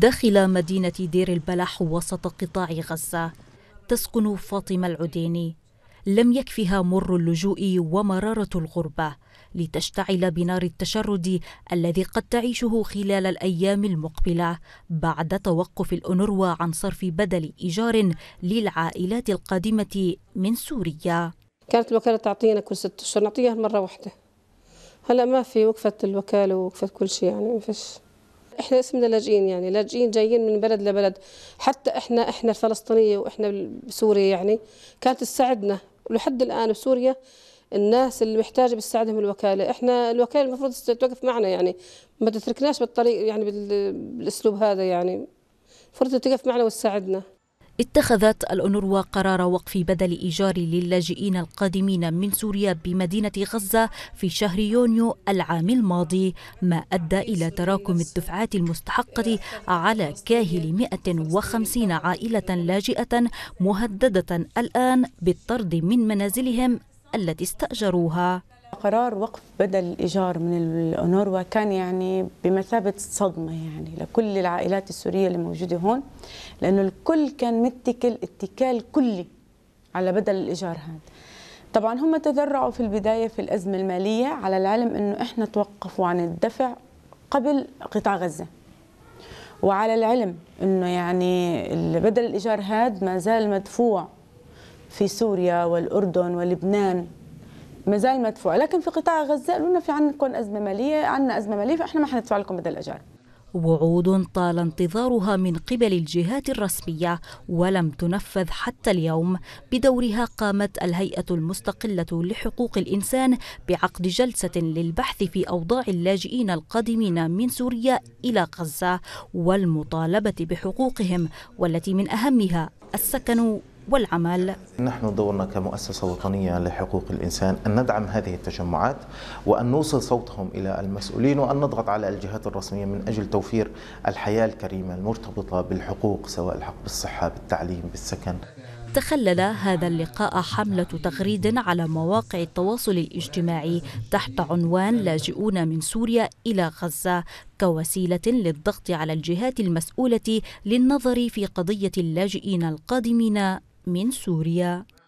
داخل مدينة دير البلح وسط قطاع غزة تسكن فاطمة العديني لم يكفها مر اللجوء ومرارة الغربة لتشتعل بنار التشرد الذي قد تعيشه خلال الأيام المقبلة بعد توقف الأنروا عن صرف بدل إيجار للعائلات القادمة من سوريا كانت الوكالة تعطينا كل ست أشهر نعطيها مرة واحدة هلا ما في وقفت الوكالة ووقفت كل شيء يعني ما فيش احنا اسمنا لاجئين يعني لاجئين جايين من بلد لبلد حتى احنا احنا الفلسطينيه واحنا بسوريا يعني كانت تساعدنا لحد الان بسوريا الناس اللي محتاجه بتساعدهم الوكاله احنا الوكاله المفروض توقف معنا يعني ما تتركناش بالطريق يعني بالاسلوب هذا يعني المفروض تقف معنا وتساعدنا اتخذت الأنروا قرار وقف بدل إيجار للاجئين القادمين من سوريا بمدينة غزة في شهر يونيو العام الماضي ما أدى إلى تراكم الدفعات المستحقة على كاهل 150 عائلة لاجئة مهددة الآن بالطرد من منازلهم التي استأجروها قرار وقف بدل الإيجار من الأونروا كان يعني بمثابة صدمة يعني لكل العائلات السورية اللي موجودة هون لأنه الكل كان متكل اتكال كلي على بدل الإيجار هذا طبعا هم تذرعوا في البداية في الأزمة المالية على العلم أنه إحنا توقفوا عن الدفع قبل قطاع غزة وعلى العلم أنه يعني بدل الإيجار هذا ما زال مدفوع في سوريا والأردن ولبنان مازال مدفوع لكن في قطاع غزه قالوا لنا في عندكم ازمه ماليه عندنا ازمه ماليه فاحنا ما حندفع لكم بدل الاجار وعود طال انتظارها من قبل الجهات الرسميه ولم تنفذ حتى اليوم بدورها قامت الهيئه المستقله لحقوق الانسان بعقد جلسه للبحث في اوضاع اللاجئين القادمين من سوريا الى غزه والمطالبه بحقوقهم والتي من اهمها السكن والعمل نحن دورنا كمؤسسة وطنية لحقوق الإنسان أن ندعم هذه التجمعات وأن نوصل صوتهم إلى المسؤولين وأن نضغط على الجهات الرسمية من أجل توفير الحياة الكريمة المرتبطة بالحقوق سواء الحق بالصحة بالتعليم بالسكن تخلل هذا اللقاء حملة تغريد على مواقع التواصل الاجتماعي تحت عنوان لاجئون من سوريا إلى غزة كوسيلة للضغط على الجهات المسؤولة للنظر في قضية اللاجئين القادمين من سوريا